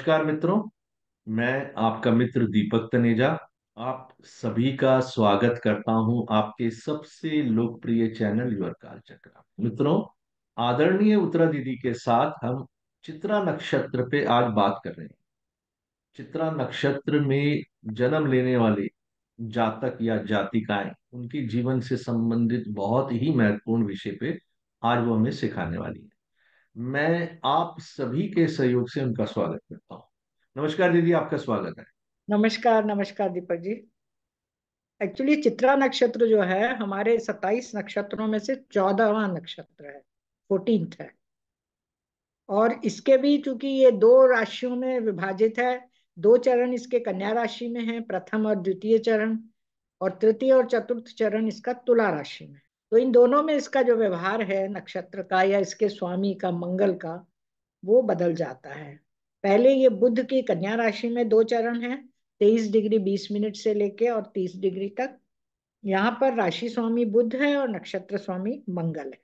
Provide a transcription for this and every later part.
नमस्कार मित्रों मैं आपका मित्र दीपक तनेजा आप सभी का स्वागत करता हूं आपके सबसे लोकप्रिय चैनल युवर काल चक्र मित्रों आदरणीय उत्तरा दीदी के साथ हम चित्रा नक्षत्र पे आज बात कर रहे हैं चित्रा नक्षत्र में जन्म लेने वाले जातक या जातिकाएं उनके जीवन से संबंधित बहुत ही महत्वपूर्ण विषय पे आज वो हमें सिखाने वाली है मैं आप सभी के सहयोग से उनका स्वागत करता हूँ नमस्कार दीदी आपका स्वागत है नमस्कार नमस्कार दीपक जी एक्चुअली चित्रा नक्षत्र जो है हमारे सत्ताईस नक्षत्रों में से चौदहवा नक्षत्र है फोर्टीन है और इसके भी चूंकि ये दो राशियों में विभाजित है दो चरण इसके कन्या राशि में है प्रथम और द्वितीय चरण और तृतीय और चतुर्थ चरण इसका तुला राशि में तो इन दोनों में इसका जो व्यवहार है नक्षत्र का या इसके स्वामी का मंगल का वो बदल जाता है पहले ये बुद्ध की कन्या राशि में दो चरण है तेईस डिग्री बीस मिनट से लेके और तीस डिग्री तक यहाँ पर राशि स्वामी बुद्ध है और नक्षत्र स्वामी मंगल है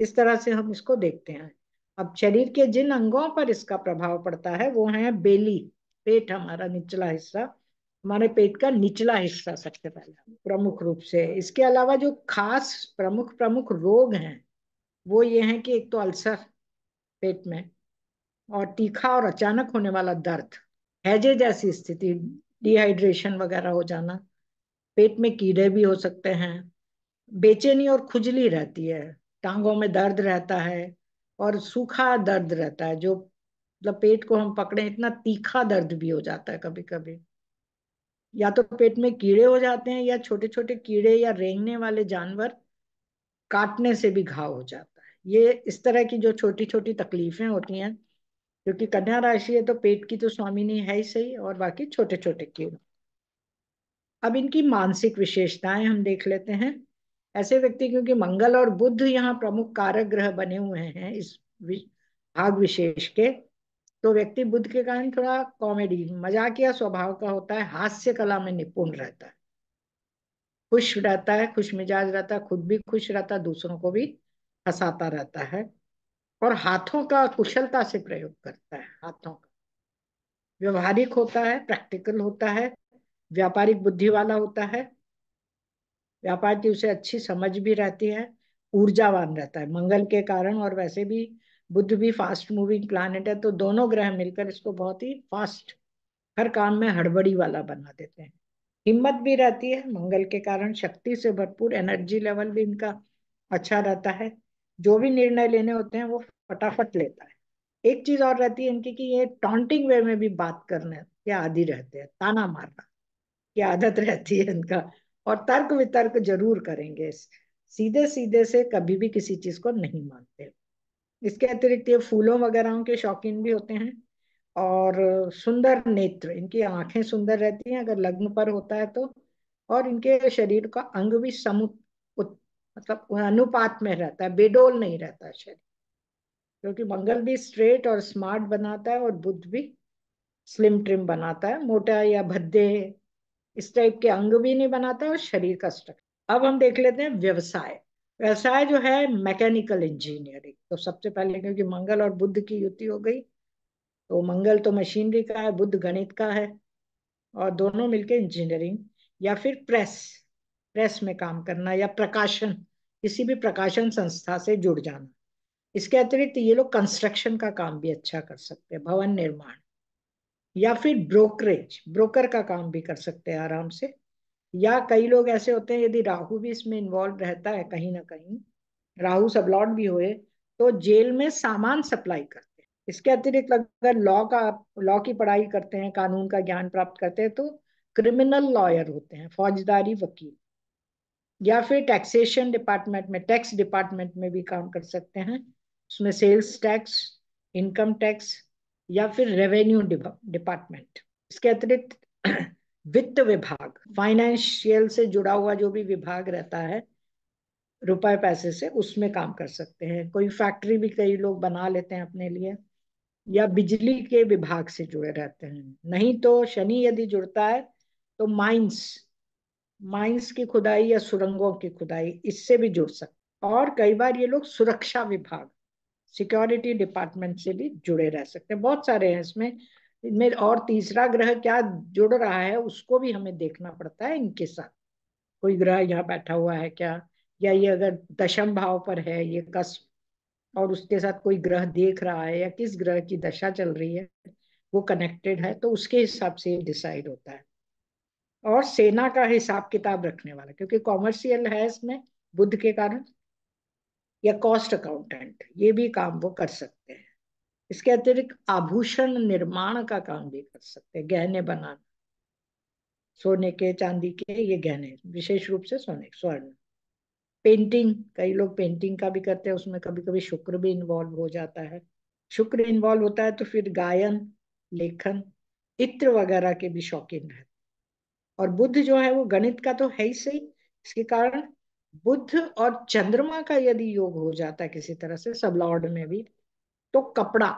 इस तरह से हम इसको देखते हैं अब शरीर के जिन अंगों पर इसका प्रभाव पड़ता है वो है बेली पेट हमारा निचला हिस्सा हमारे पेट का निचला हिस्सा सबसे पहले प्रमुख रूप से इसके अलावा जो खास प्रमुख प्रमुख रोग हैं वो ये हैं कि एक तो अल्सर पेट में और तीखा और अचानक होने वाला दर्द हैजे जैसी स्थिति डिहाइड्रेशन वगैरह हो जाना पेट में कीड़े भी हो सकते हैं बेचैनी और खुजली रहती है टांगों में दर्द रहता है और सूखा दर्द रहता है जो मतलब पेट को हम पकड़े इतना तीखा दर्द भी हो जाता है कभी कभी या तो पेट में कीड़े हो जाते हैं या छोटे छोटे कीड़े या रेंगने वाले जानवर काटने से भी घाव हो जाता है ये इस तरह की जो छोटी छोटी तकलीफें होती हैं क्योंकि कन्या राशि है तो पेट की तो स्वामिनी है ही सही और बाकी छोटे छोटे कीड़े अब इनकी मानसिक विशेषताएं हम देख लेते हैं ऐसे व्यक्ति क्योंकि मंगल और बुद्ध यहाँ प्रमुख कारक ग्रह बने हुए हैं इस भाग विशेष के तो व्यक्ति बुद्ध के कारण थोड़ा कॉमेडी मजाकिया स्वभाव का होता है हास्य कला में निपुण रहता है खुश रहता है खुश मिजाज रहता है खुद भी खुश रहता है दूसरों को भी हंसाता रहता है और हाथों का कुशलता से प्रयोग करता है हाथों का व्यवहारिक होता है प्रैक्टिकल होता है व्यापारिक बुद्धि वाला होता है व्यापार की उसे अच्छी समझ भी रहती है ऊर्जावान रहता है मंगल के कारण और वैसे भी बुद्ध भी फास्ट मूविंग प्लानट है तो दोनों ग्रह मिलकर इसको बहुत ही फास्ट हर काम में हड़बड़ी वाला बना देते हैं हिम्मत भी रहती है मंगल के कारण शक्ति से भरपूर एनर्जी लेवल भी इनका अच्छा रहता है जो भी निर्णय लेने होते हैं वो फटाफट लेता है एक चीज और रहती है इनकी कि ये टॉन्टिंग वे में भी बात करने के आदि रहते हैं ताना मारना की आदत रहती है इनका और तर्क वितर्क जरूर करेंगे सीधे सीधे से कभी भी किसी चीज को नहीं मानते इसके अतिरिक्त ये फूलों वगैरह के शौकीन भी होते हैं और सुंदर नेत्र इनकी आंखें सुंदर रहती हैं अगर लग्न पर होता है तो और इनके शरीर का अंग भी समु मतलब अनुपात में रहता है बेडोल नहीं रहता है शरीर क्योंकि मंगल भी स्ट्रेट और स्मार्ट बनाता है और बुद्ध भी स्लिम ट्रिम बनाता है मोटा या भद्दे इस टाइप के अंग भी नहीं बनाता और शरीर का स्ट्रक्चर अब हम देख लेते हैं व्यवसाय व्यवसाय जो है मैकेनिकल इंजीनियरिंग तो सबसे पहले क्योंकि मंगल और बुद्ध की युति हो गई तो मंगल तो मशीनरी का है बुद्ध गणित का है और दोनों मिलके इंजीनियरिंग या फिर प्रेस प्रेस में काम करना या प्रकाशन किसी भी प्रकाशन संस्था से जुड़ जाना इसके अतिरिक्त ये लोग कंस्ट्रक्शन का काम भी अच्छा कर सकते हैं भवन निर्माण या फिर ब्रोकरेज ब्रोकर का काम भी कर सकते हैं आराम से या कई लोग ऐसे होते हैं यदि राहु भी इसमें इन्वॉल्व रहता है कहीं ना कहीं राहु सबलॉट भी हुए तो जेल में सामान सप्लाई करते हैं इसके अतिरिक्त अगर लॉ का लॉ की पढ़ाई करते हैं कानून का ज्ञान प्राप्त करते हैं तो क्रिमिनल लॉयर होते हैं फौजदारी वकील या फिर टैक्सेशन डिपार्टमेंट में टैक्स डिपार्टमेंट में भी काम कर सकते हैं उसमें सेल्स टैक्स इनकम टैक्स या फिर रेवेन्यू डिपार्टमेंट इसके अतिरिक्त वित्त विभाग फाइनेंशियल से जुड़ा हुआ जो भी विभाग रहता है रुपए पैसे से उसमें काम कर सकते हैं कोई फैक्ट्री भी कई लोग बना लेते हैं अपने लिए या बिजली के विभाग से जुड़े रहते हैं नहीं तो शनि यदि जुड़ता है तो माइंस माइंस की खुदाई या सुरंगों की खुदाई इससे भी जुड़ सकते और कई बार ये लोग सुरक्षा विभाग सिक्योरिटी डिपार्टमेंट से भी जुड़े रह सकते हैं बहुत सारे हैं इसमें इनमें और तीसरा ग्रह क्या जुड़ रहा है उसको भी हमें देखना पड़ता है इनके साथ कोई ग्रह यहाँ बैठा हुआ है क्या या ये अगर दशम भाव पर है ये कस और उसके साथ कोई ग्रह देख रहा है या किस ग्रह की दशा चल रही है वो कनेक्टेड है तो उसके हिसाब से डिसाइड होता है और सेना का हिसाब किताब रखने वाला क्योंकि कॉमर्शियल है इसमें बुद्ध के कारण या कॉस्ट अकाउंटेंट ये भी काम वो कर सकते हैं इसके अतिरिक्त आभूषण निर्माण का काम भी कर सकते हैं गहने बनाना सोने के चांदी के ये गहने विशेष रूप से सोने स्वर्ण पेंटिंग कई लोग पेंटिंग का भी करते हैं उसमें कभी कभी शुक्र भी इन्वॉल्व हो जाता है शुक्र इन्वॉल्व होता है तो फिर गायन लेखन इत्र वगैरह के भी शौकीन है और बुद्ध जो है वो गणित का तो है ही सही इसके कारण बुद्ध और चंद्रमा का यदि योग हो जाता है किसी तरह से सब लॉर्ड में भी तो कपड़ा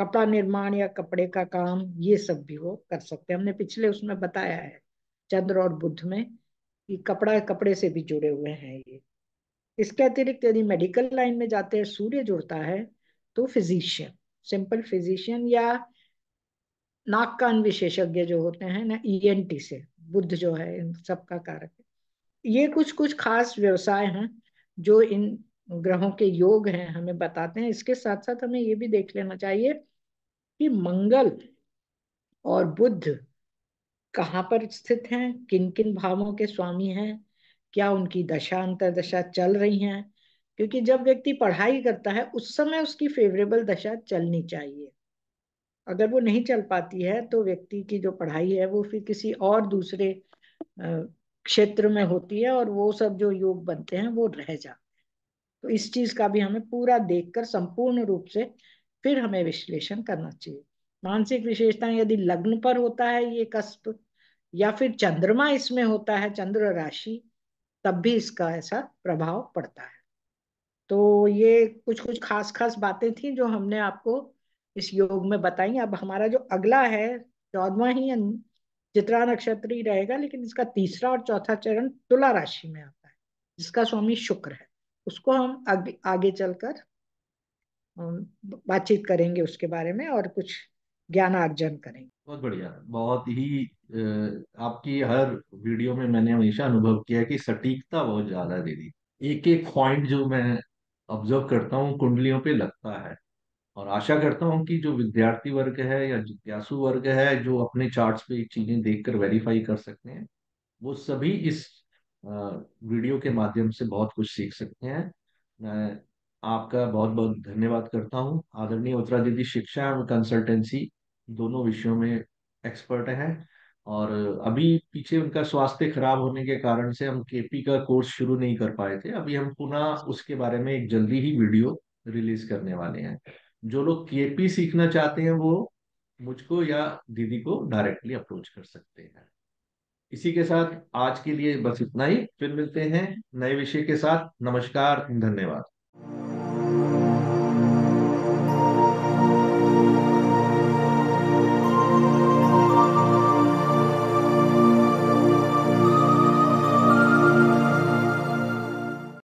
कपड़ा निर्माण या कपड़े का काम ये सब भी वो कर सकते हैं हमने पिछले उसमें बताया है चंद्र और बुद्ध में कि कपड़ा कपड़े से भी जुड़े हुए हैं ये इसके अतिरिक्त यदि मेडिकल लाइन में जाते हैं सूर्य जुड़ता है तो फिजिशियन सिंपल फिजिशियन या नाक कान विशेषज्ञ जो होते हैं ना ईएनटी e से बुद्ध जो है इन सबका कारक ये कुछ कुछ खास व्यवसाय हैं जो इन ग्रहों के योग हैं हमें बताते हैं इसके साथ साथ हमें ये भी देख लेना चाहिए कि मंगल और बुद्ध कहाँ पर स्थित हैं किन किन भावों के स्वामी हैं क्या उनकी दशा अंतरदशा चल रही हैं क्योंकि जब व्यक्ति पढ़ाई करता है उस समय उसकी फेवरेबल दशा चलनी चाहिए अगर वो नहीं चल पाती है तो व्यक्ति की जो पढ़ाई है वो फिर किसी और दूसरे क्षेत्र में होती है और वो सब जो योग बनते हैं वो रह जाते तो इस चीज का भी हमें पूरा देखकर संपूर्ण रूप से फिर हमें विश्लेषण करना चाहिए मानसिक विशेषताएं यदि लग्न पर होता है ये कष्ट या फिर चंद्रमा इसमें होता है चंद्र राशि तब भी इसका ऐसा प्रभाव पड़ता है तो ये कुछ कुछ खास खास बातें थी जो हमने आपको इस योग में बताई अब हमारा जो अगला है चौदवा ही चित्रा नक्षत्र ही रहेगा लेकिन इसका तीसरा और चौथा चरण तुला राशि में आता है जिसका स्वामी शुक्र है उसको हम आगे, आगे चलकर बातचीत करेंगे उसके बारे में और कुछ ज्ञान अर्जन करेंगे बहुत बढ़िया बहुत ही आपकी हर वीडियो में मैंने हमेशा अनुभव किया कि सटीकता बहुत ज्यादा दे दी एक एक पॉइंट जो मैं ऑब्जर्व करता हूँ कुंडलियों पे लगता है और आशा करता हूँ कि जो विद्यार्थी वर्ग है या जिज्ञासु वर्ग है जो अपने चार्ट्स पे चीजें देखकर वेरीफाई कर सकते हैं वो सभी इस वीडियो के माध्यम से बहुत कुछ सीख सकते हैं मैं आपका बहुत बहुत धन्यवाद करता हूँ आदरणीय उत्तरा दीदी शिक्षा एवं कंसल्टेंसी दोनों विषयों में एक्सपर्ट हैं और अभी पीछे उनका स्वास्थ्य खराब होने के कारण से हम केपी का कोर्स शुरू नहीं कर पाए थे अभी हम पुनः उसके बारे में एक जल्दी ही वीडियो रिलीज करने वाले हैं जो लोग केपी सीखना चाहते हैं वो मुझको या दीदी को डायरेक्टली अप्रोच कर सकते हैं इसी के साथ आज के लिए बस इतना ही फिर मिलते हैं नए विषय के साथ नमस्कार धन्यवाद